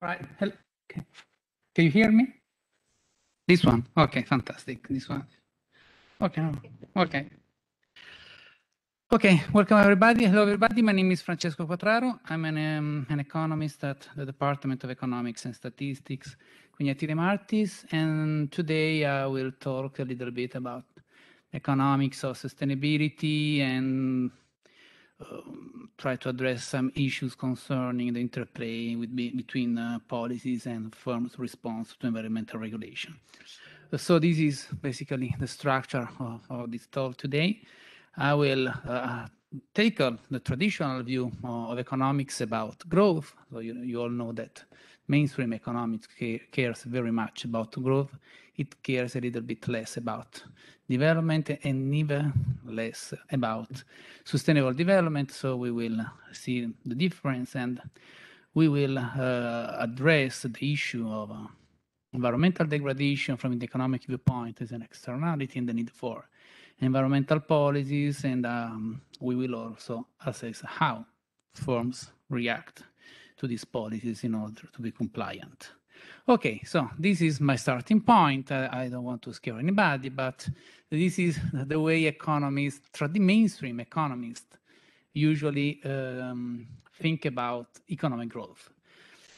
Right. Hello. Okay. Can you hear me? This one. Okay, fantastic. This one. Okay. Okay. Okay, welcome everybody. Hello everybody. My name is Francesco Quattraro. I'm an, um, an economist at the Department of Economics and Statistics, Quinati Martis, and today I will talk a little bit about economics of sustainability and um, try to address some issues concerning the interplay with, between uh, policies and firms' response to environmental regulation. So this is basically the structure of, of this talk today. I will uh, take on the traditional view uh, of economics about growth. So you, you all know that mainstream economics cares very much about growth it cares a little bit less about development and even less about sustainable development. So we will see the difference and we will uh, address the issue of uh, environmental degradation from an economic viewpoint as an externality and the need for environmental policies. And um, we will also assess how firms react to these policies in order to be compliant. Okay, so this is my starting point. I, I, don't want to scare anybody, but this is the way economists, mainstream economists, usually um, think about economic growth.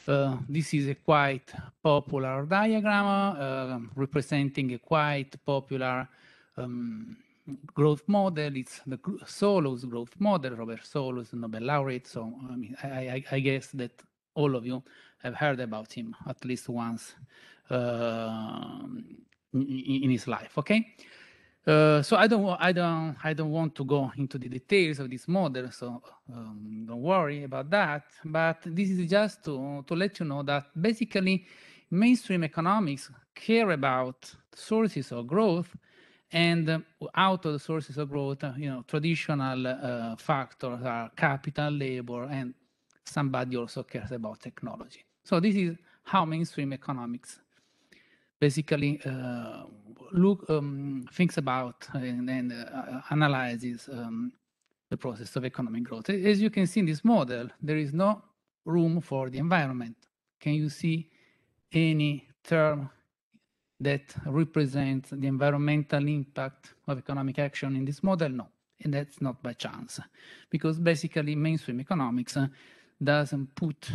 Uh, this is a quite popular diagram uh, representing a quite popular um, growth model. It's the Solow's growth model, Robert Solos, Nobel laureate. So I mean, I, I, I guess that all of you I've heard about him at least once uh, in, his life. Okay. Uh, so I don't, I don't, I don't want to go into the details of this model. So um, don't worry about that. But this is just to to let you know that basically, mainstream economics care about sources of growth, and uh, out of the sources of growth, uh, you know, traditional uh, factors are capital, labor, and somebody also cares about technology. So this is how mainstream economics basically uh, look um, thinks about and, then uh, analyzes um, the process of economic growth. As you can see in this model, there is no room for the environment. Can you see any term that represents the environmental impact of economic action in this model? No, and that's not by chance, because basically mainstream economics uh, doesn't put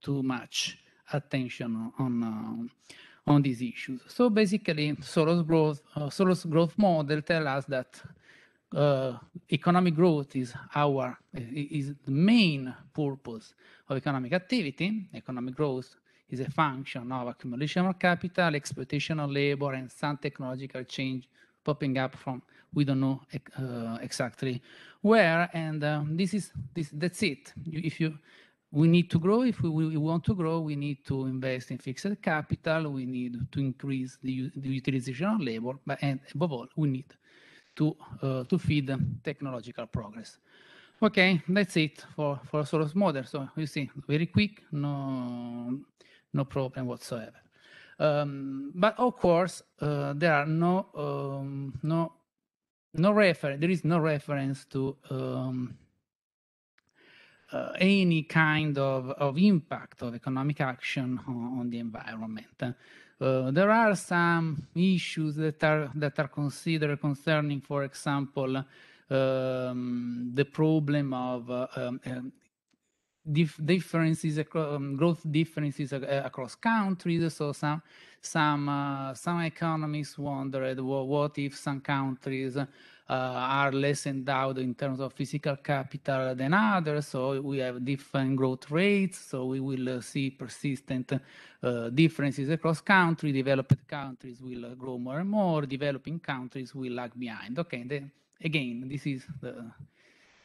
too much attention on uh, on these issues. So basically, Soros growth uh, Soros growth model tell us that uh, economic growth is our is the main purpose of economic activity. Economic growth is a function of accumulation of capital, exploitation of labor, and some technological change popping up from we don't know uh, exactly where. And uh, this is this that's it. You, if you we need to grow. If we, we want to grow, we need to invest in fixed capital. We need to increase the, the utilization of labor, but, and above all, we need to, uh, to feed technological progress. Okay, that's it for, for Soros model. So you see, very quick, no, no problem whatsoever. Um, but of course, uh, there are no, um, no, no reference, there is no reference to um, uh, any kind of, of impact of economic action on, on the environment. Uh, there are some issues that are that are considered concerning, for example, um, the problem of uh, um, dif differences across um, growth differences uh, across countries so some some uh, some economists wondered well, what if some countries uh, are less endowed in terms of physical capital than others so we have different growth rates so we will uh, see persistent uh, differences across country developed countries will uh, grow more and more developing countries will lag behind okay then again this is the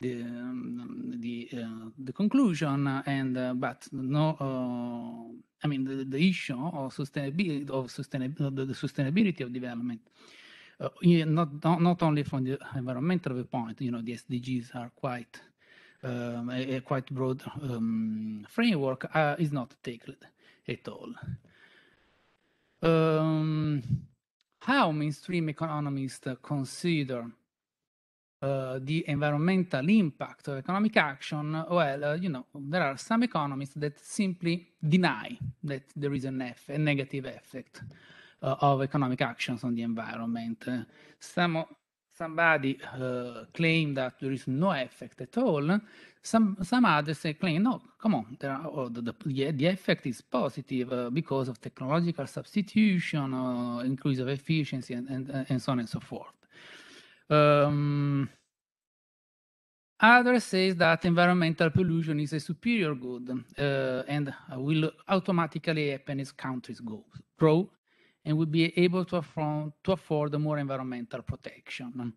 the um, the uh, the conclusion and uh, but no uh, I mean the, the, issue of sustainability of sustainability the, the sustainability of development uh, not, not, not only from the environmental viewpoint, you know, the SDGs are quite um, a, a, quite broad um, framework uh, is not tackled at all. Um, how mainstream economists consider uh, eh, the environmental impact of economic action, well, uh, you know, there are some economists that simply deny that there is an a negative effect uh, of economic actions on the environment. some somebody claim that there is no effect at all. Some some others say claim no, come on, there are, oh, the, the, the effect is positive because of technological substitution, increase of efficiency, and, and and so on and so forth. Um, Others says that environmental pollution is a superior good uh, and will automatically happen as countries go, grow and will be able to afford, to afford more environmental protection.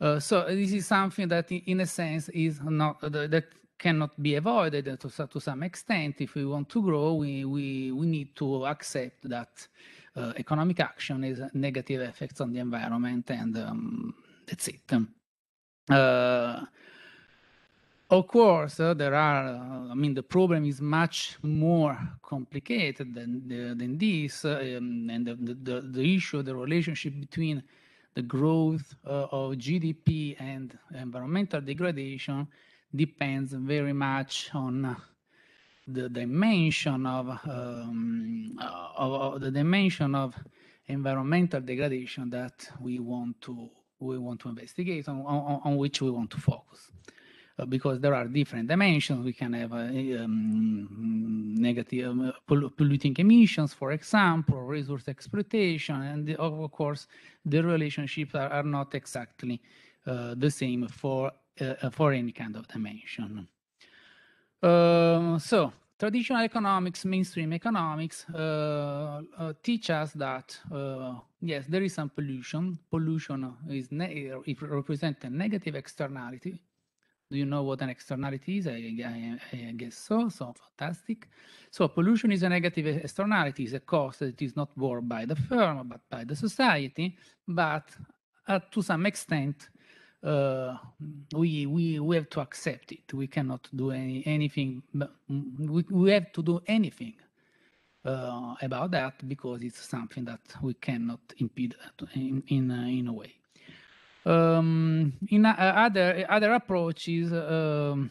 Uh, so this is something that in a sense is not uh, that cannot be avoided uh, to, to some extent. If we want to grow, we, we, we need to accept that uh, economic action has negative effects on the environment and um, that's it. Uh, of course, uh, there are, uh, I mean, the problem is much more complicated than, than this, uh, um, and the, the, the, issue, the relationship between the growth uh, of GDP and environmental degradation depends very much on the dimension of, um, uh, of, of the dimension of environmental degradation that we want to we want to investigate, on, on, on which we want to focus. Uh, because there are different dimensions, we can have uh, um, negative um, uh, polluting emissions, for example, resource exploitation, and the, of course the relationships are, are not exactly the same for for any kind of dimension. Um, so traditional economics, mainstream economics, uh, uh, teach us that uh, Yes, there is some pollution. Pollution is ne- it represents a negative externality. Do you know what an externality is? I, I, I, guess so. So fantastic. So pollution is a negative externality. It's a cost that is not borne by the firm, but by the society. But uh, to some extent, uh, we, we we have to accept it. We cannot do any anything. Mm, we, we have to do anything uh, about that because it's something that we cannot impede in in, uh, in a way. Um, in uh, other other approaches, um,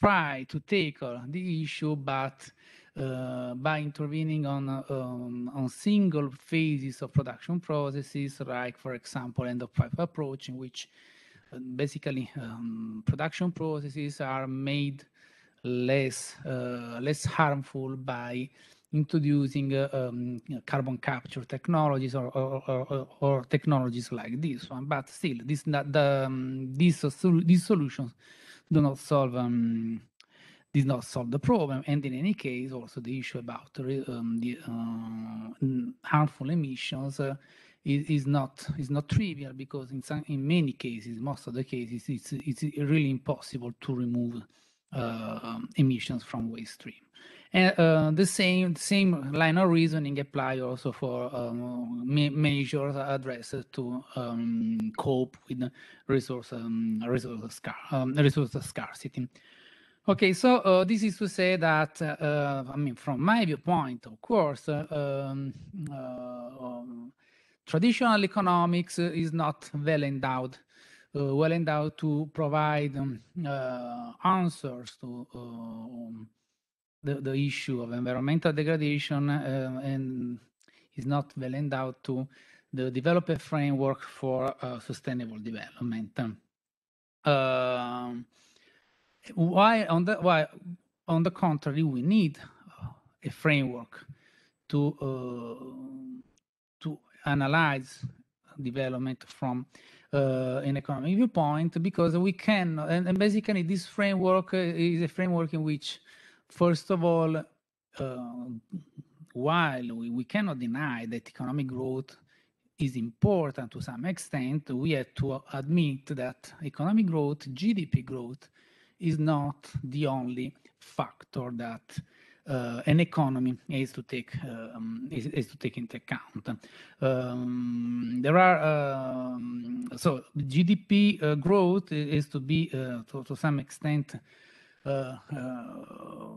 try to tackle the issue, but uh, by intervening on um, on single phases of production processes, like for example, end of pipe approach, in which um, basically um, production processes are made less uh, less harmful by introducing uh, um, you know, carbon capture technologies or, or, or, or, technologies like this one. But still, this, the, um, these, these solutions do not solve um, did not solve the problem. And in any case, also the issue about um, the uh, harmful emissions uh, is, is, not is not trivial because in some in many cases, most of the cases, it's it's really impossible to remove uh, um, emissions from waste stream. And uh, the same same line of reasoning apply also for um, ma- measures addressed to um, cope with resource um, resource, scar- um, resource scarcity. Okay, so uh, this is to say that uh, I mean, from my viewpoint, of course, uh, um, uh, um, traditional economics is not well endowed uh, well endowed to provide answers to the, the issue of environmental degradation uh, and is not well endowed to the developer framework for uh, sustainable development. Um, why on the why on the contrary we need a framework to uh, to analyze development from uh, an economic viewpoint because we can and, and basically this framework is a framework in which First of all, uh, while we, we cannot deny that economic growth is important to some extent, we have to admit that economic growth, GDP growth, is not the only factor that uh, an economy has to take um, is, is, to take into account. Um, there are um, so GDP uh, growth is to be uh, to, to some extent uh, uh,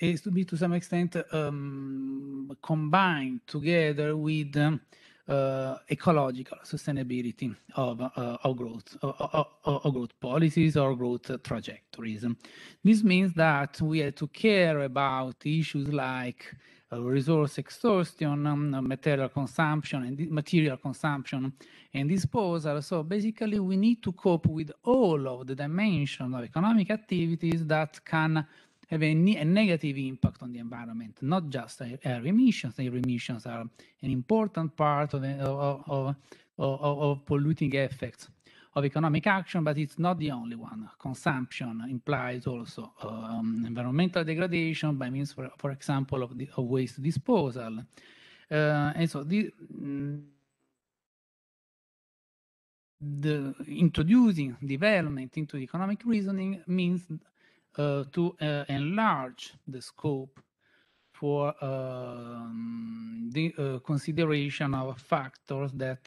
is to be to some extent um, combined together with um, uh, ecological sustainability of, uh, of growth of, of, growth policies or growth trajectories. This means that we have to care about issues like uh, resource exhaustion, um, uh, material consumption, and material consumption and disposal. So basically, we need to cope with all of the dimensions of economic activities that can have a, ne a, negative impact on the environment, not just air, air emissions. Air emissions are an important part of, the, of, of, of polluting effects of economic action, but it's not the only one. Consumption implies also um, environmental degradation by means, for, for example, of, the, of waste disposal. Uh, and so the, the, introducing development into economic reasoning means uh, to uh, enlarge the scope for um, the uh, consideration of factors that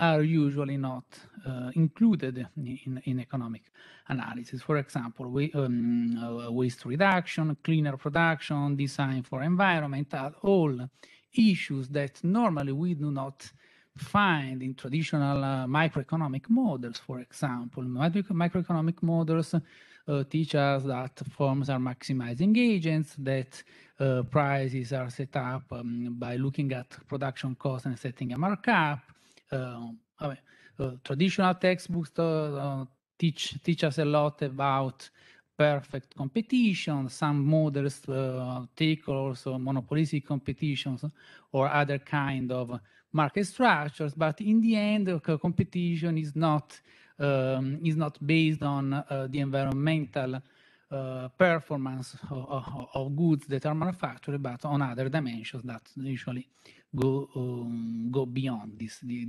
are usually not uh, included in, in economic analysis. For example, we, um, uh, waste reduction, cleaner production, design for environment are all issues that normally we do not find in traditional uh, microeconomic models, for example. Microeconomic models uh, teach us that firms are maximizing agents, that uh, prices are set up um, by looking at production costs and setting a markup, I uh, mean, uh, traditional textbooks uh, teach teach us a lot about perfect competition. Some models uh, take also monopolistic competitions or other kind of market structures. But in the end, competition is not um, is not based on uh, the environmental uh, performance of, of, goods that are manufactured, but on other dimensions that usually go um, go beyond this this,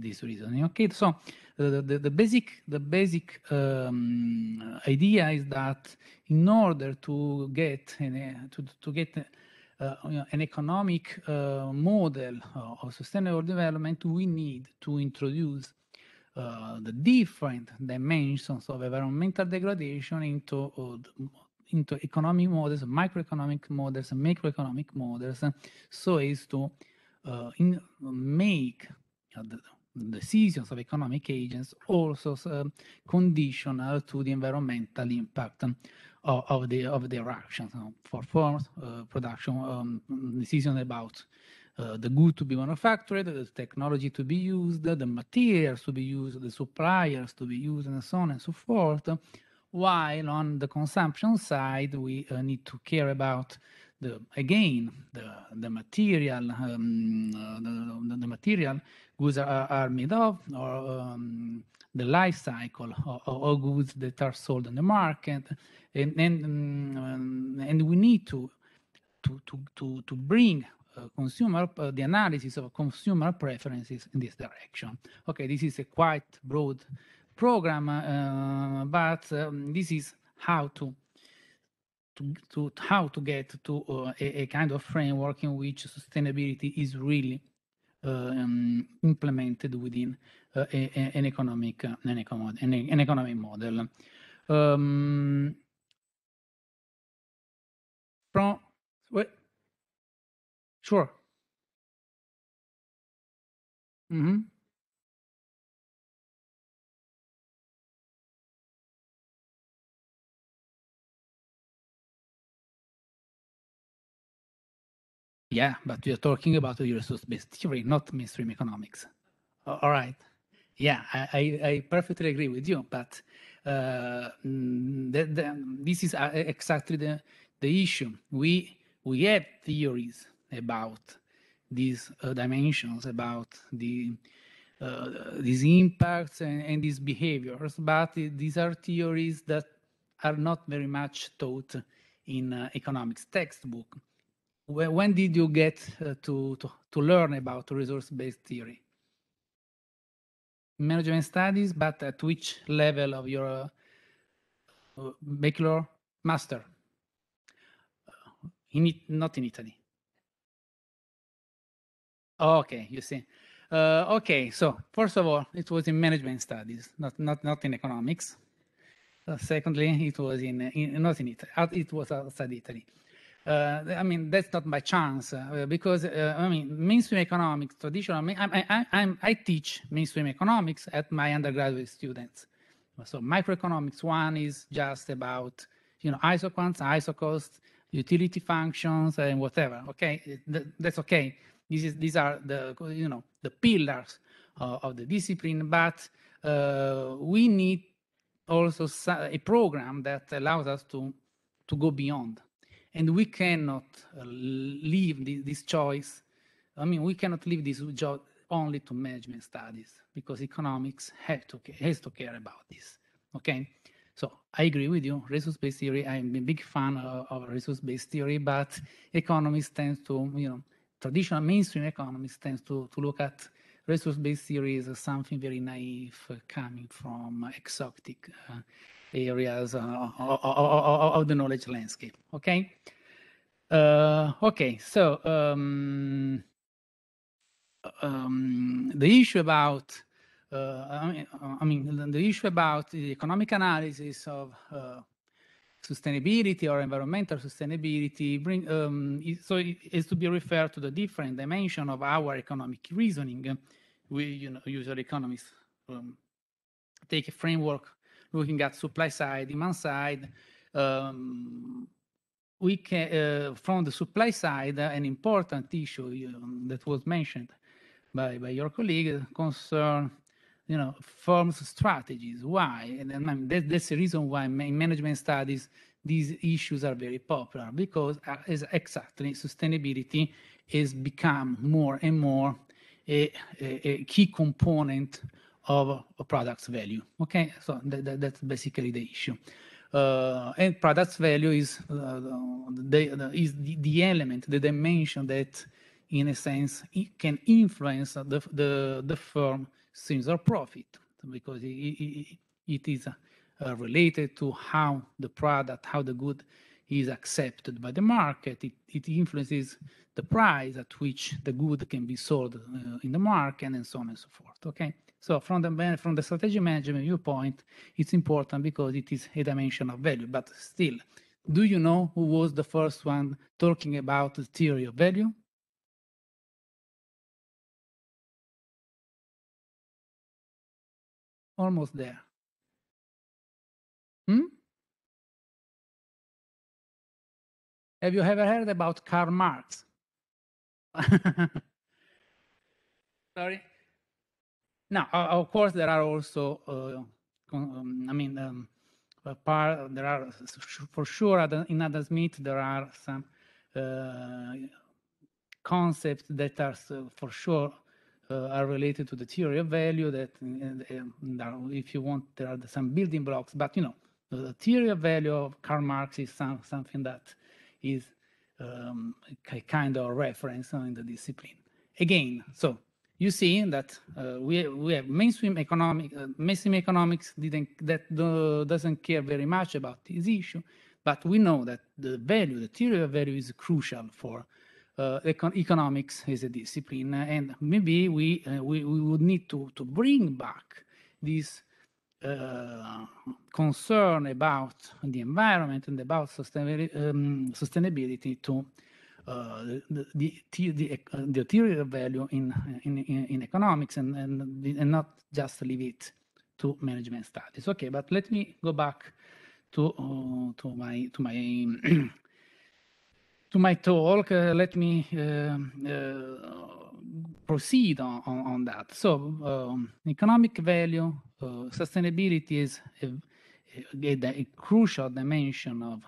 this reasoning. Okay, so uh, the, the basic the basic um, idea is that in order to get an, uh, to to get uh, an economic uh, model uh, of sustainable development, we need to introduce uh, the different dimensions of environmental degradation into into economic models, microeconomic models, macroeconomic models, so as to uh, in, uh, make the, the, decisions of economic agents also um, conditional to the environmental impact of, of, the, of their actions for forms, uh, production um, decisions about uh, the good to be manufactured, the technology to be used, the materials to be used, the suppliers to be used, and so on and so forth. While on the consumption side, we uh, need to care about the again the the material um, the, the, material goods are, are made of or um, the life cycle of, of, goods that are sold on the market and and, um, and we need to to to to, to bring uh, consumer uh, the analysis of consumer preferences in this direction okay this is a quite broad program uh, but um, this is how to to, to how to get to uh, a, a, kind of framework in which sustainability is really uh, um, implemented within uh, a, a, an economic uh, an, economic, an, an economic model. Um, from wait, sure. Mm-hmm. Yeah, but we are talking about resource-based theory, not mainstream economics. All right. Yeah, I, I, perfectly agree with you, but uh, mm, the, the, this is uh, exactly the, the issue. We, we have theories about these uh, dimensions, about the, uh, these impacts and, and, these behaviors, but these are theories that are not very much taught in uh, economics textbook when did you get uh, to, to, to learn about resource-based theory? Management studies, but at which level of your uh, bachelor, master? Uh, in it, not in Italy. Okay, you see. Uh, okay, so first of all, it was in management studies, not not not in economics. Uh, secondly, it was in, in not in Italy. It was outside Italy. Uh, I mean, that's not by chance uh, because uh, I mean, mainstream economics, traditional, I, I, I, I teach mainstream economics at my undergraduate students. So microeconomics one is just about you know isoquants, isocosts, utility functions, and whatever. Okay, that's okay. This is these are the you know the pillars uh, of the discipline, but uh, we need also a program that allows us to to go beyond and we cannot uh, leave this, this choice. I mean, we cannot leave this job only to management studies because economics have to has to care about this. Okay, so I agree with you. Resource-based theory. I'm a big fan of, of resource-based theory, but economists tend to, you know, traditional mainstream economists tend to to look at resource-based theory as something very naive uh, coming from exotic. Uh, areas uh, of the knowledge landscape. Okay. Uh, okay. So um, um, the issue about uh, I mean, I mean, the issue about the economic analysis of sustainability or environmental sustainability bring um, so it is to be referred to the different dimension of our economic reasoning we you know usually economists um, take a framework looking at supply side, demand side. Um, we can, uh, from the supply side, uh, an important issue that was mentioned by, by your colleague uh, concern, you know, firms' strategies. Why? And I mean, that, that's the reason why in management studies these issues are very popular because uh, exactly sustainability has become more and more a, a, a key component of a product's value. Okay, so that, that, that's basically the issue. Uh, and product's value is uh, the, the, is the, the, element, the dimension that, in a sense, it can influence the the, the firm since or profit because it, it, it is uh, related to how the product, how the good is accepted by the market. It, it influences the price at which the good can be sold uh, in the market and so on and so forth. Okay. So from the from the strategy management viewpoint, it's important because it is a dimension of value. But still, do you know who was the first one talking about the theory of value? Almost there. Hmm? Have you ever heard about Karl Marx? Sorry? Now, of course, there are also, uh, um, I mean, um, uh, part, there are for sure in Adam Smith there are some uh, concepts that are for sure uh, are related to the theory of value. That uh, uh, if you want, there are some building blocks. But you know, the theory of value of Karl Marx is some, something that is um, kind of reference in the discipline. Again, so you see that uh, we we have mainstream economic uh, mainstream economics didn't that doesn't care very much about this issue, but we know that the value, the theory of value, is crucial for uh, econ economics as a discipline, and maybe we, uh, we we would need to to bring back this uh, concern about the environment and about sustainability, um, sustainability to the, the, the, the theory of value in, in, in economics and, and, and not just leave it to management studies. Okay, but let me go back to, uh, to my, to my to my talk. Uh, let me uh, uh, proceed on, on, on, that. So, um, economic value, uh, sustainability is a, a, a, crucial dimension of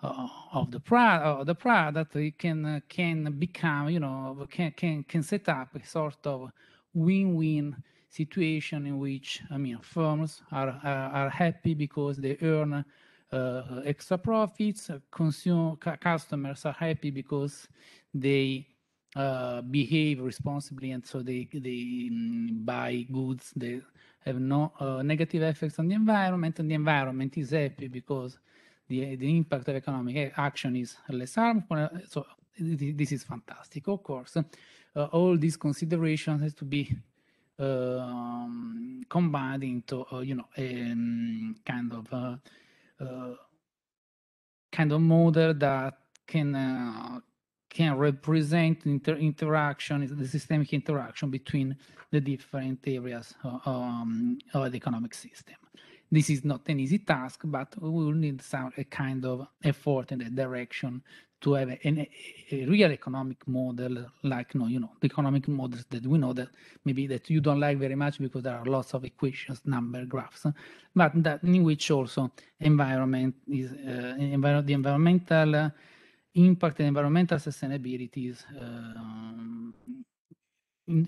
uh, of the product, uh, the product, it can uh, can become, you know, can can can set up a sort of win-win situation in which I mean firms are are, are happy because they earn uh, extra profits. Consumer customers are happy because they uh, behave responsibly and so they they mm, buy goods that have no uh, negative effects on the environment, and the environment is happy because the, the impact of economic action is less harmful. So this is fantastic. Of course, uh, all these considerations has to be um, combined into, uh, you know, a um, kind of uh, uh kind of model that can uh, can represent inter interaction, the systemic interaction between the different areas uh, um, of the economic system this is not an easy task, but we will need some a kind of effort in that direction to have a, real economic model, like no, you know, the economic models that we know that maybe that you don't like very much because there are lots of equations, number graphs, but that in which also environment is uh, envir the environmental uh, impact and environmental sustainability is, uh,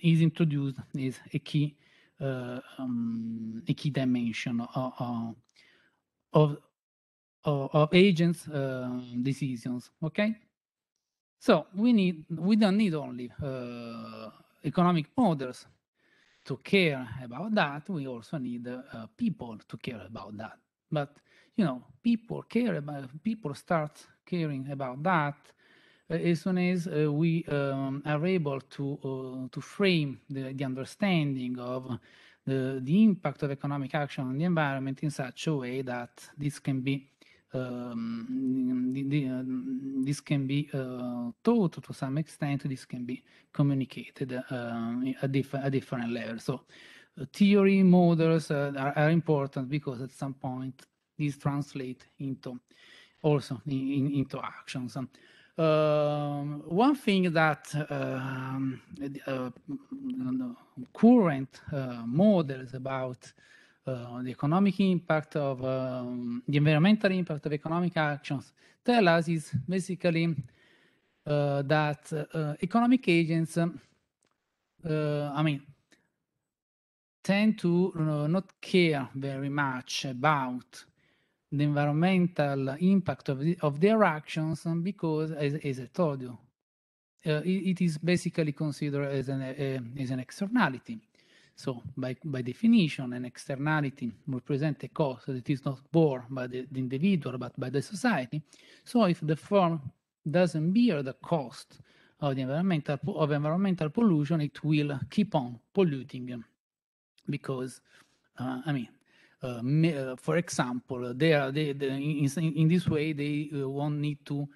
is introduced is a key uh, um, a key dimension of, of, of, agents uh, decisions. Okay, so we need we don't need only uh, economic models to care about that. We also need uh, people to care about that. But you know, people care about people start caring about that uh, as soon as uh, we um, are able to uh, to frame the, the understanding of the, the impact of economic action on the environment in such a way that this can be um, the, the, uh, this can be uh, taught to some extent, this can be communicated uh, at, diff different level. So theory models are, are, important because at some point these translate into also in, in, into actions. Um, one thing that um, uh, mm, current uh, models about uh, the economic impact of um, the environmental impact of economic actions tell us is basically uh, that uh, economic agents, um, uh, I mean, tend to not care very much about the environmental impact of, the, of their actions because, as, as I told you, uh, it, it is basically considered as an, uh, as an externality. So by, by definition, an externality represents a cost that is not borne by the, the individual, but by the society. So if the firm doesn't bear the cost of the environmental of environmental pollution, it will keep on polluting because uh, I mean uh, uh, for example, they are they, they in, in, this way they uh, won't need to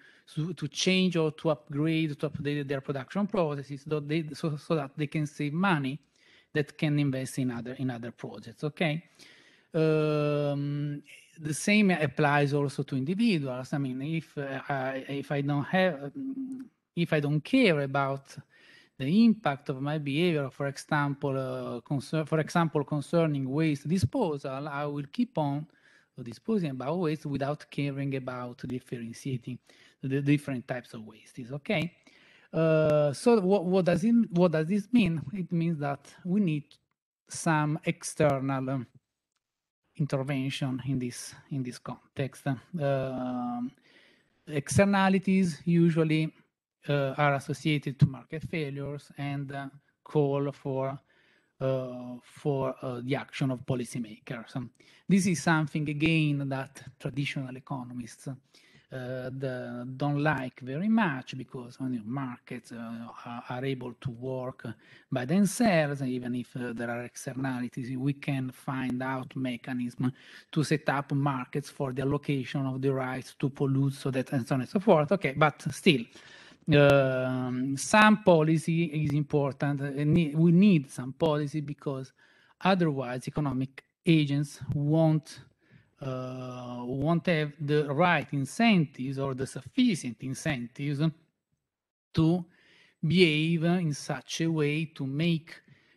to change or to upgrade to update their production processes so, they, so, so that they can save money that can invest in other in other projects okay um, the same applies also to individuals i mean if uh, I, if i don't have um, if i don't care about the impact of my behavior, for example, uh, concern, for example, concerning waste disposal, I will keep on disposing about waste without caring about differentiating the different types of waste. Is okay. Uh, so what, what does it, what does this mean? It means that we need some external um, intervention in this in this context. Uh, externalities usually uh, are associated to market failures and uh, call for uh, for uh, the action of policymakers. Um, this is something, again, that traditional economists uh, the, don't like very much because when markets uh, are, are, able to work by themselves, even if there are externalities. We can find out mechanisms to set up markets for the allocation of the rights to pollute, so that and so on and so forth. Okay, but still. Um, some policy is important. Uh, we need some policy because otherwise economic agents won't uh, won't have the right incentives or the sufficient incentives to behave in such a way to make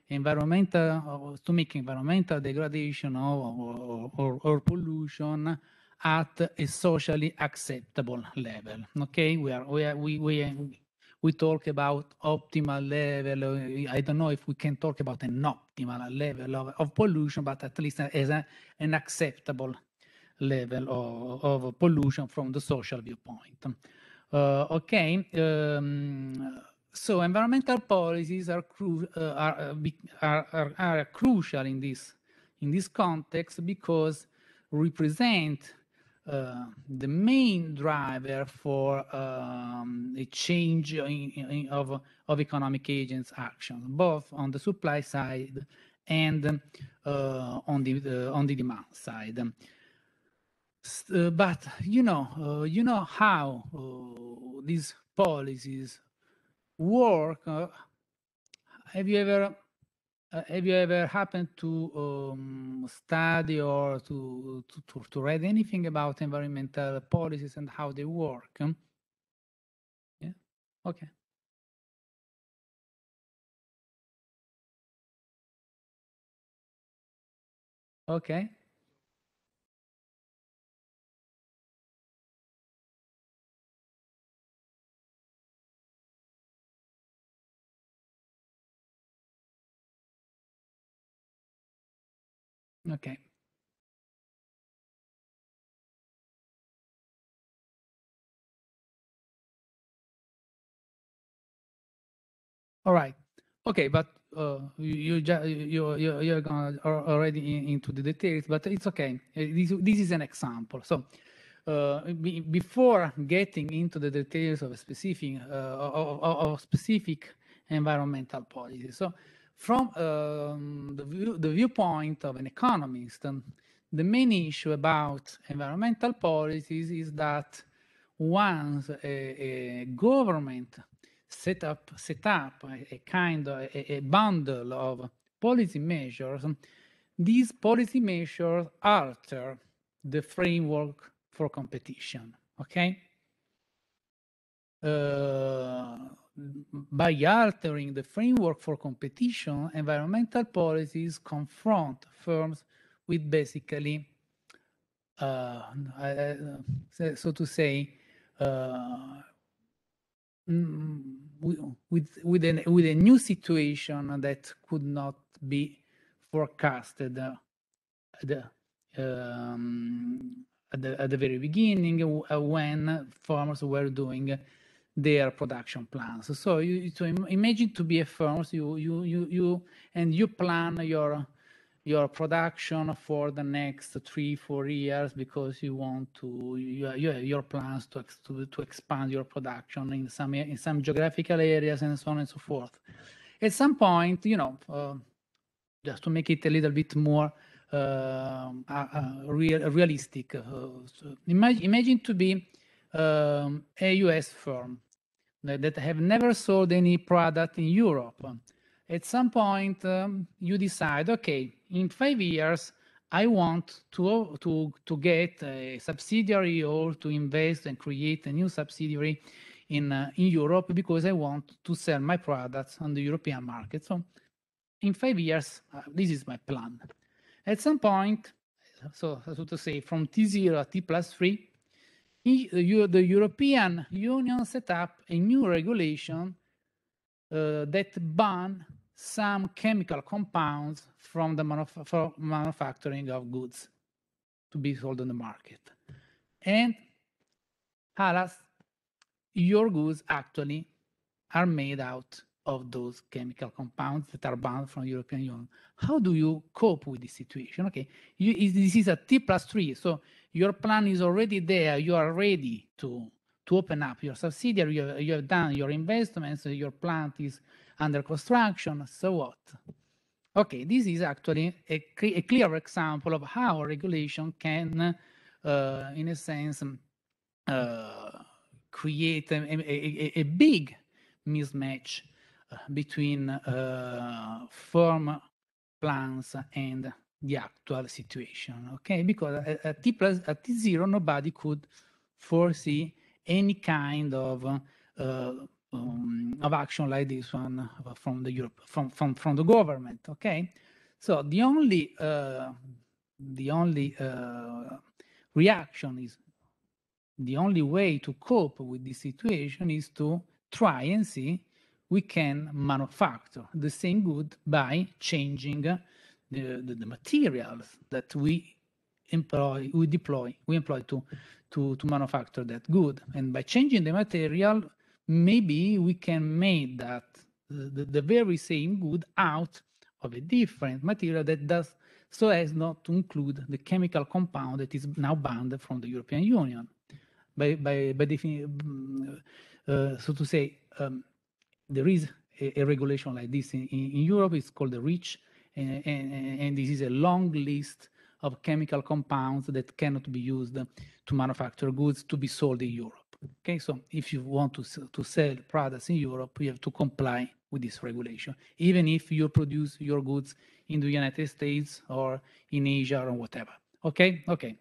environmental uh, to make environmental degradation or, or, or, or pollution at a socially acceptable level. Okay, we are we are, we we we talk about optimal level. Uh, I don't know if we can talk about an optimal level of, of pollution, but at least as a, an acceptable level of, of pollution from the social viewpoint. Uh, okay, um, so environmental policies are, cru uh, are, uh, are, are, are crucial in this in this context because represent the main driver for um, a change in, in, of, of economic agents' actions, both on the supply side and uh, on, the, on the demand side. Uh, but you know, uh, you know how uh, these policies work. Uh, have you ever uh, have you ever happened to um, study or to, to, to, read anything about environmental policies and how they work? Hmm? Yeah, okay. Okay, Okay All right. Okay, but uh, you, you you you you're going already in, into the details, but it's okay. Uh, this this is an example. So. Uh, be, before getting into the details of a specific uh, of, of, specific environmental policy, so from um, the, view, the viewpoint of an economist, um, the main issue about environmental policies is that once a, a government set up set up a, a kind of a, a, bundle of policy measures, these policy measures alter the framework for competition. Okay. Uh, by altering the framework for competition, environmental policies confront firms with basically, uh, so to say, uh, mm, with, with, with a new situation that could not be forecasted uh, the, um, at the, at the very beginning uh, when farmers were doing their production plans. So you so imagine to be a firm, so you you you you and you plan your your production for the next three four years because you want to you, your plans to, to to expand your production in some in some geographical areas and so on and so forth. At some point, you know, uh, just to make it a little bit more uh, uh, uh real, realistic, uh, so imagine imagine to be um, a US firm that have never sold any product in Europe. At some point, um, you decide, okay, in five years, I want to, to, to get a subsidiary or to invest and create a new subsidiary in, uh, in Europe because I want to sell my products on the European market. So in five years, uh, this is my plan. At some point, so, so to say, from T0 to T plus 3, uh, the European Union set up a new regulation uh, that ban some chemical compounds from the manuf manufacturing of goods to be sold on the market. And alas, your goods actually are made out of those chemical compounds that are banned from European Union. How do you cope with this situation? Okay, you, this is a T plus three, so your plan is already there. You are ready to to open up your subsidiary. You have, you have done your investments. Your plant is under construction. So what? Okay, this is actually a, a clear example of how regulation can, uh, in a sense, uh, create a, a, a, big mismatch uh, between uh, firm plans and the actual situation, okay? Because at, at t plus at t zero, nobody could foresee any kind of uh, um, of action like this one uh, from the Europe from from from the government, okay? So the only uh, the only uh, reaction is the only way to cope with this situation is to try and see we can manufacture the same good by changing the, the, the materials that we employ we deploy we employ to to to manufacture that good and by changing the material maybe we can make that the, the very same good out of a different material that does so as not to include the chemical compound that is now banned from the European Union by by by uh, so to say um, there is a, a, regulation like this in, in, in Europe it's called the REACH and, and, this is a long list of chemical compounds that cannot be used to manufacture goods to be sold in Europe. Okay, so if you want to, to sell products in Europe, you have to comply with this regulation, even if you produce your goods in the United States or in Asia or whatever. Okay, okay.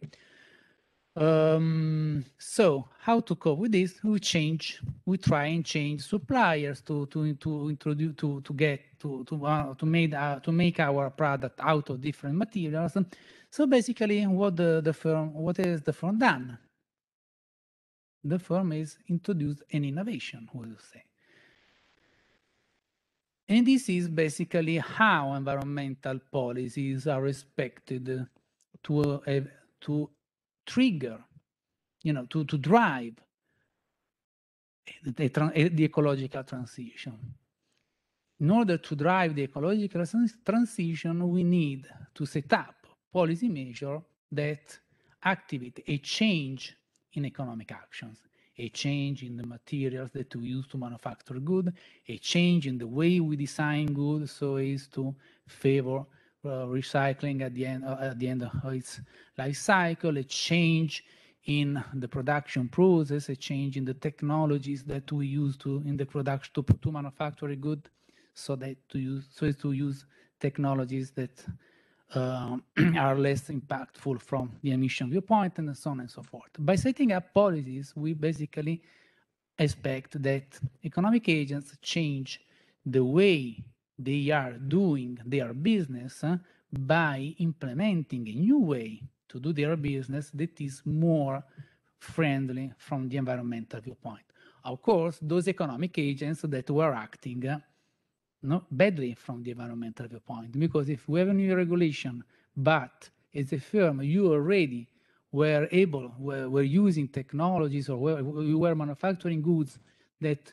Um, so how to cope with this? We change, we try and change suppliers to to to introduce to to get to to uh, to make uh, to make our product out of different materials. So basically, what the the firm what is the firm done? The firm is introduced an innovation, would you say. And this is basically how environmental policies are respected to uh, to trigger, you know, to, to drive the, the ecological transition. In order to drive the ecological trans transition, we need to set up policy measures that activate a change in economic actions, a change in the materials that we use to manufacture goods, a change in the way we design goods so as to favor uh, recycling at the end uh, at the end of its life cycle, a change in the production process, a change in the technologies that we use to in the production to, to manufacture a good, so that to use so as to use technologies that uh, are less impactful from the emission viewpoint, and so on and so forth. By setting up policies, we basically expect that economic agents change the way they are doing their business eh, by implementing a new way to do their business that is more friendly from the environmental viewpoint. Of course, those economic agents that were acting uh, badly from the environmental viewpoint, because if we have a new regulation, but as a firm you already were able, were, were using technologies or were, were manufacturing goods that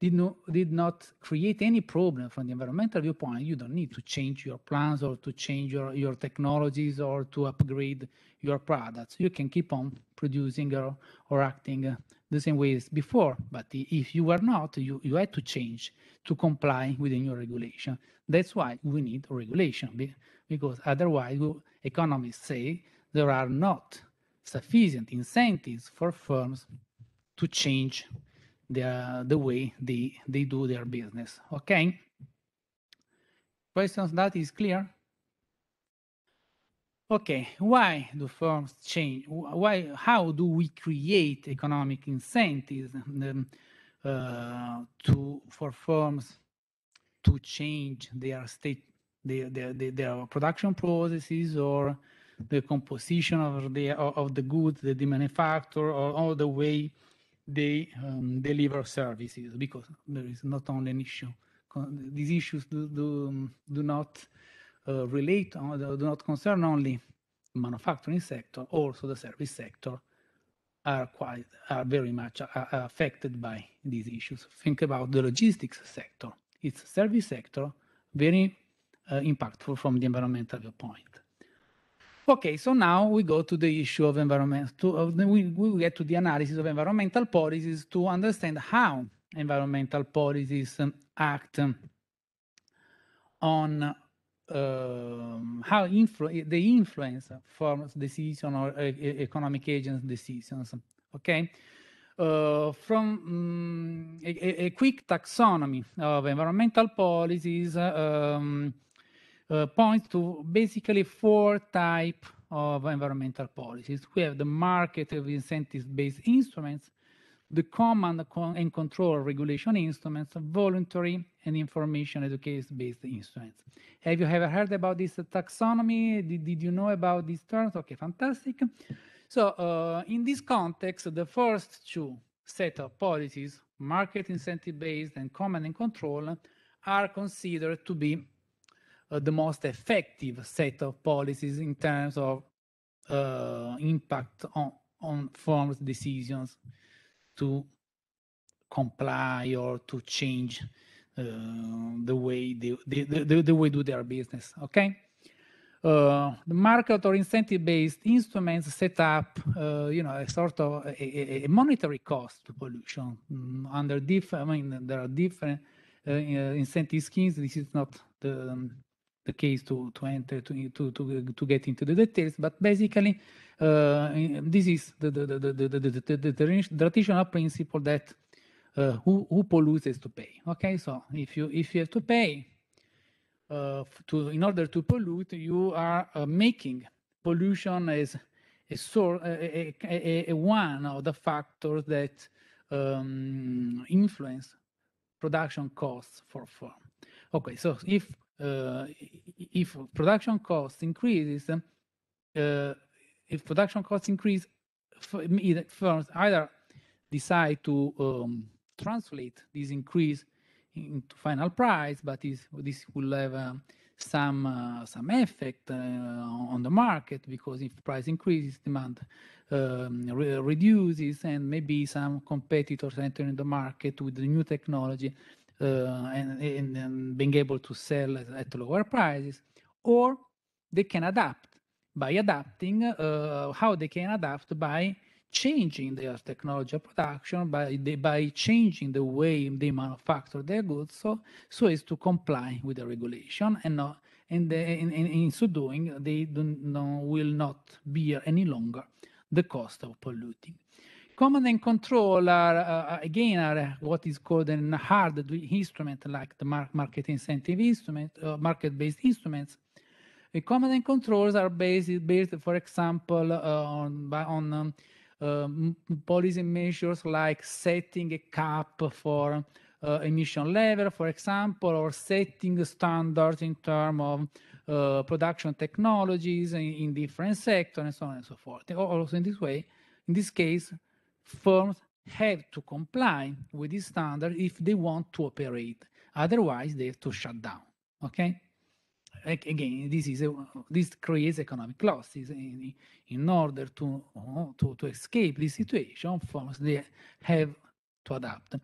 did, did not create any problem from the environmental viewpoint, you don't need to change your plans or to change your, your technologies or to upgrade your products. You can keep on producing or, or acting uh, the same way as before. But if you were not, you, you had to change to comply with the new regulation. That's why we need regulation, because otherwise, economists say there are not sufficient incentives for firms to change the the way they, they do their business. Okay? Questions that is clear? Okay, why do firms change? Why, how do we create economic incentives um, uh, to, for firms to change their state, their, their, their production processes or the composition of the of the goods that they manufacture or, or the way they um, deliver services because there is not only an issue. These issues do, do, um, do not uh, relate, uh, do not concern only manufacturing sector, also the service sector are quite are very much uh, uh, affected by these issues. Think about the logistics sector. It's service sector, very uh, impactful from the environmental viewpoint. Okay, so now we go to the issue of environment. uh, we, we get to the analysis of environmental policies to understand how environmental policies um, act um, on um, how influ they influence uh, forms decision or uh, economic agents decisions. Okay, uh, from a, mm, a, quick taxonomy of environmental policies. Uh, uh, points to basically four type of environmental policies. We have the market of incentive-based instruments, the command and control regulation instruments, voluntary and information education-based instruments. Have you ever heard about this taxonomy? Did, did you know about these terms? Okay, fantastic. So uh, in this context, the first two set of policies, market incentive-based and command and control, are considered to be uh, the most effective set of policies in terms of uh, impact on, on firms' decisions to comply or to change uh, the way they, the, way do their business okay uh, the market or incentive-based instruments set up, uh, you know, a sort of a, a monetary cost to pollution mm, under different. I mean, there are different uh, incentive schemes. This is not the the case to to enter to to to, to get into the details. But basically, uh, this is the the the the the, the, the, the traditional principle that uh, who who pollutes has to pay. Okay, so if you if you have to pay uh, to in order to pollute, you are uh, making pollution as a source, a, a, a, one of the factors that um, influence production costs for firm. Okay, so if uh, if production cost increases, uh, if production costs increase, firms either decide to um, translate this increase into final price, but this will have um, some uh, some effect uh, on the market because if price increases, demand um, re reduces, and maybe some competitors entering the market with the new technology uh, and, and, and being able to sell at, lower prices, or they can adapt by adapting uh, how they can adapt by changing their technology of production by the, by changing the way they manufacture their goods so so as to comply with the regulation and not and, in so doing they do no, will not bear any longer the cost of polluting command and control are uh, uh, again are uh, what is called an hard instrument, like the market incentive instrument, uh, market-based instruments. The command and controls are based, based for example, uh, on on um, um, policy measures like setting a cap for uh, emission level, for example, or setting standards in terms of uh, production technologies in, in, different sectors and so on and so forth. Also in this way, in this case, firms have to comply with this standard if they want to operate. Otherwise, they have to shut down. Okay. Like again, this is a, this creates economic losses. In, in order to, uh, to to escape this situation, firms they have to adapt.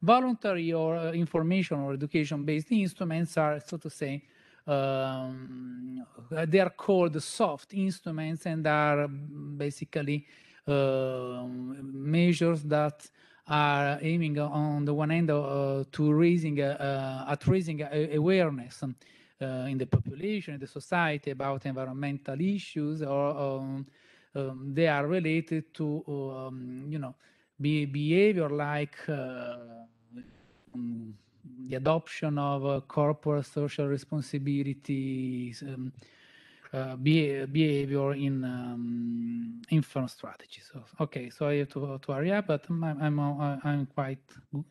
Voluntary or uh, information or education-based instruments are, so to say, um, they are called soft instruments and are basically um, measures that are aiming on the one hand uh, to raising uh, uh, at raising awareness um, in the population, in the society about environmental issues, or um, um, they are related to um, you know be behavior like um, the adoption of corporate social responsibilities. Uh, be behavior in um, inference strategies. So, okay, so I have to, to hurry up, but I'm I'm, I'm quite good.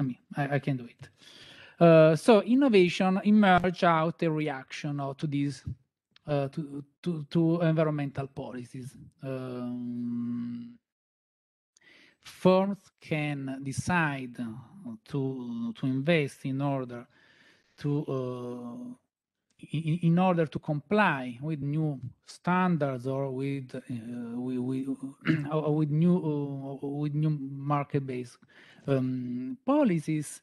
I mean, I, I can do it. Uh, so innovation emerge out a reaction oh, to these uh, to, to, to environmental policies. Um, firms can decide to to invest in order to uh, in, in order to comply with new standards or with uh, we, we with new uh, with new market-based um, policies.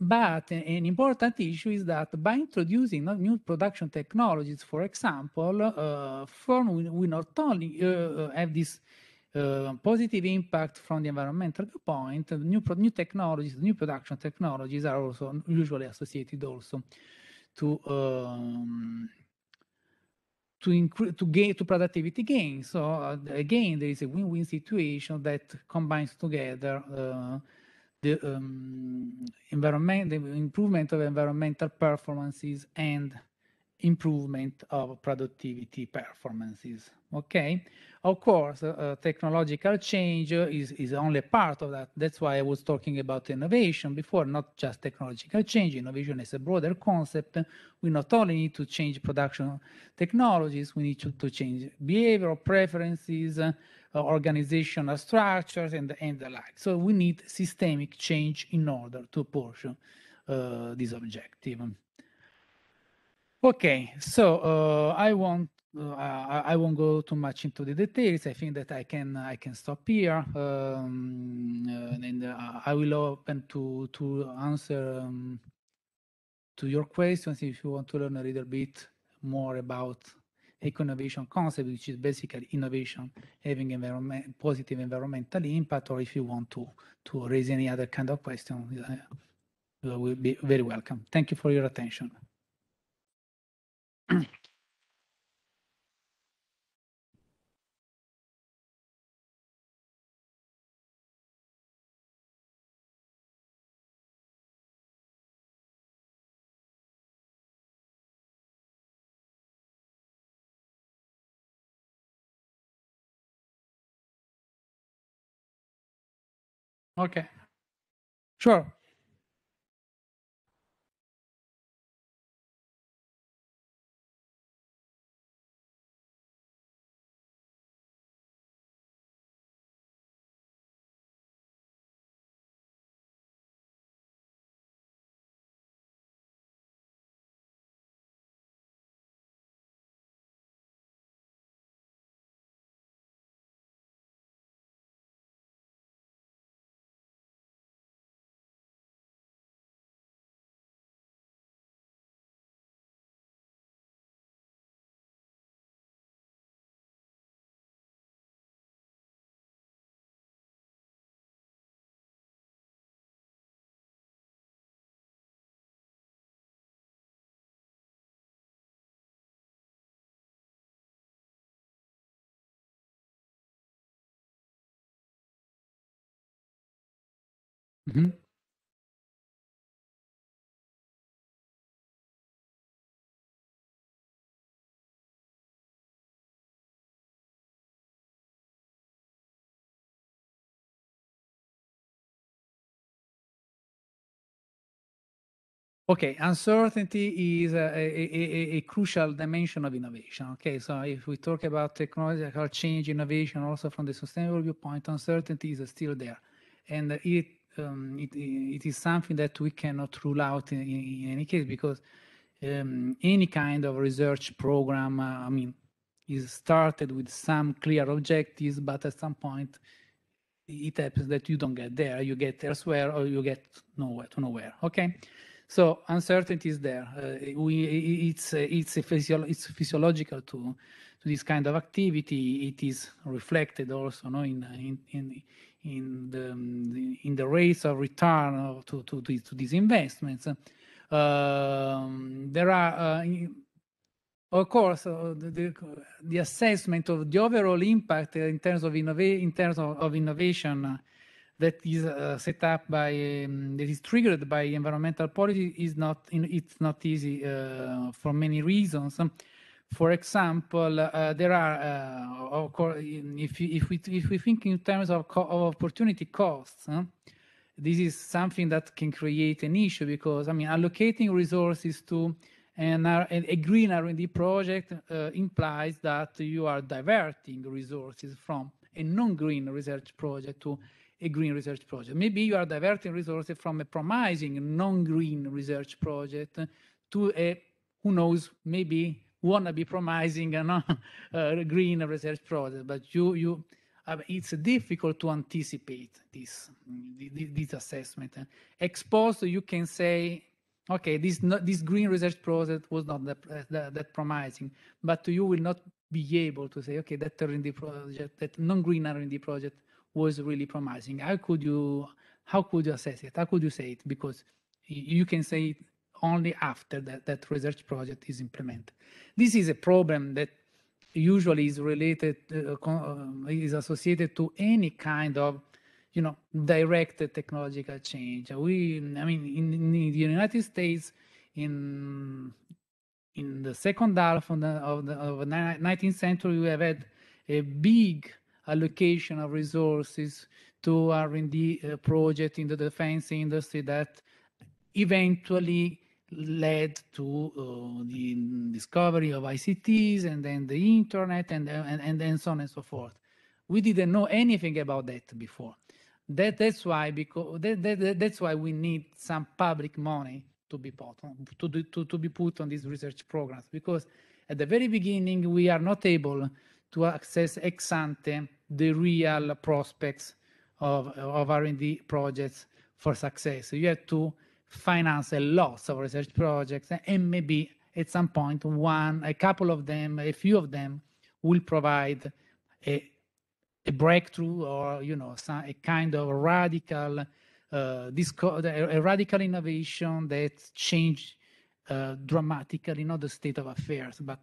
But an important issue is that by introducing new production technologies, for example, uh, firm not only uh, uh, have this uh, positive impact from the environmental point, new, new technologies, new production technologies are also usually associated also to um, to increase to gain to productivity gain. So uh, again, there is a win-win situation that combines together uh, the um, environment, the improvement of environmental performances, and improvement of productivity performances okay of course uh, uh, technological change is, is only part of that that's why i was talking about innovation before not just technological change innovation is a broader concept we not only need to change production technologies we need to, to change behavioral preferences uh, organizational structures and, and the like so we need systemic change in order to push uh, this objective okay so uh, i want uh, I, I, won't go too much into the details. I think that I can I can stop here, um, uh, and, uh, I will open to to answer um, to your questions if you want to learn a little bit more about eco-innovation concept, which is basically innovation having environment, positive environmental impact, or if you want to to raise any other kind of question, uh, will be very welcome. Thank you for your attention. Okay. Sure. Mhm. Okay, uncertainty is a, a, a, a crucial dimension of innovation. Okay, so if we talk about technological change, innovation, also from the sustainable viewpoint, uncertainty is still there, and it um, it, it is something that we cannot rule out in, in any case because um, any kind of research program, uh, I mean, is started with some clear objectives, but at some point it happens that you don't get there, you get elsewhere or you get nowhere to nowhere. Okay. So uncertainty is there. Uh, we, it's it's physio it's physiological to to this kind of activity. It is reflected also no, in, in in in um, the, in the rates of return to, to, to these investments. Um, there are, uh, of course, uh, the, the assessment of the overall impact in terms of, innova in terms of, of innovation uh, that is uh, set up by um, that is triggered by environmental policy is not in, it's not easy uh, for many reasons. For example, uh, there are, uh, of course, if, if, we, if we think in terms of, co of opportunity costs, huh, this is something that can create an issue because, I mean, allocating resources to an, a green R&D project uh, implies that you are diverting resources from a non-green research project to a green research project. Maybe you are diverting resources from a promising non-green research project to a, who knows, maybe wanna be promising a uh, green research project, but you you it's difficult to anticipate this this assessment. Exposed, you can say, okay, this this green research project was not that, that, that promising, but you will not be able to say, okay, that R&D project, that non-green R&D project was really promising. How could you how could you assess it? How could you say it? Because you can say it only after that, that research project is implemented. This is a problem that usually is related, uh, um, is associated to any kind of, you know, direct technological change. We, I mean, in, in the United States, in in the second half of the, of the, of 19th century, we have had a big allocation of resources to R&D uh, project in the defense industry that eventually led to uh, the discovery of ICTs and then the internet and, and, and, then so on and so forth. We didn't know anything about that before. That, that's why because that, that, that's why we need some public money to be put on, to, to, to be put on these research programs because at the very beginning we are not able to access ex ante the real prospects of, of R&D projects for success. So you have to finance a lot of research projects and maybe at some point one a couple of them a few of them will provide a, a breakthrough or you know some, a kind of radical uh, disco- a, radical innovation that change uh, dramatically not the state of affairs but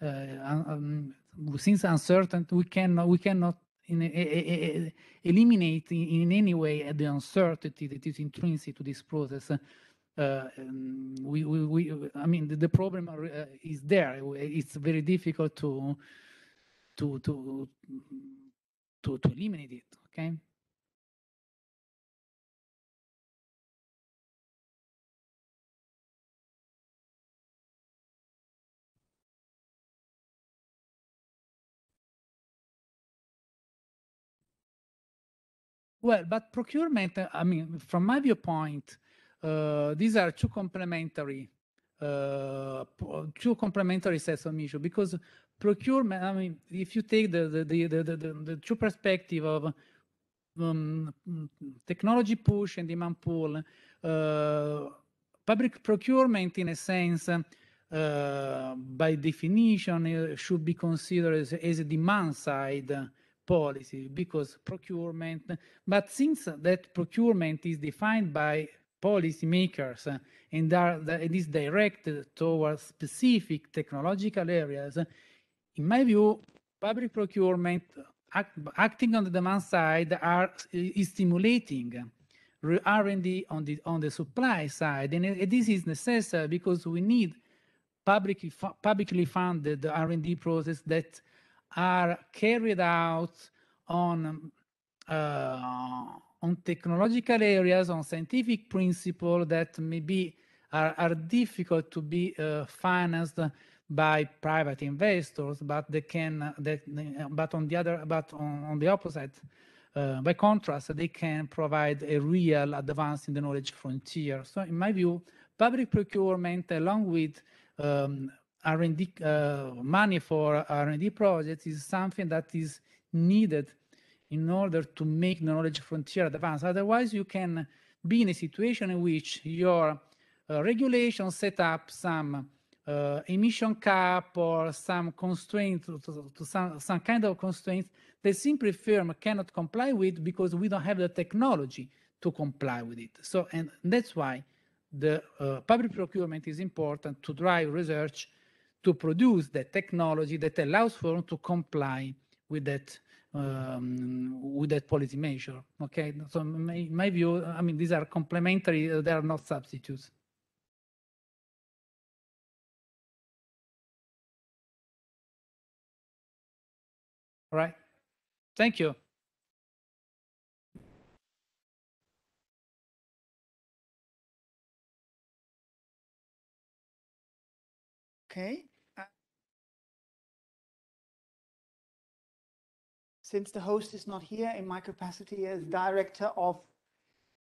uh, um, since uncertain we cannot we cannot in eliminate in any way uh, the uncertainty that is intrinsic to this process. Uh, um, we, we, we, I mean, the, the problem are, uh, is there. It's very difficult to, to, to, to, to eliminate it. Okay. Well, but procurement, I mean, from my viewpoint, uh, these are two complementary, uh, two complementary sets of issues because procurement. I mean, if you take the the the the, the, the true perspective of um, technology push and demand pull, uh, public procurement, in a sense. Uh, by definition, uh, should be considered as, as a demand side policy because procurement, but since that procurement is defined by policymakers uh, and, are, and is directed towards specific technological areas, in my view, public procurement act, acting on the demand side are, is stimulating uh, R&D on the, on the supply side. And, and this is necessary because we need publicly, publicly funded R&D process that are carried out on uh, on technological areas, on scientific principles that maybe are, are difficult to be uh, financed by private investors, but they can. They, but on the other, but on, on the opposite, uh, by contrast, they can provide a real advance in the knowledge frontier. So, in my view, public procurement, along with um, R&D uh, money for R&D projects is something that is needed in order to make the knowledge frontier advance. Otherwise, you can be in a situation in which your uh, regulation set up some uh, emission cap or some constraint to, to, to some, some kind of constraint. that simply firm cannot comply with because we don't have the technology to comply with it. So, and that's why the uh, public procurement is important to drive research to produce the technology that allows them to comply with that um, with that policy measure. Okay, so my, my view, I mean, these are complementary; uh, they are not substitutes. All right, thank you. Okay. since the host is not here in my capacity as director of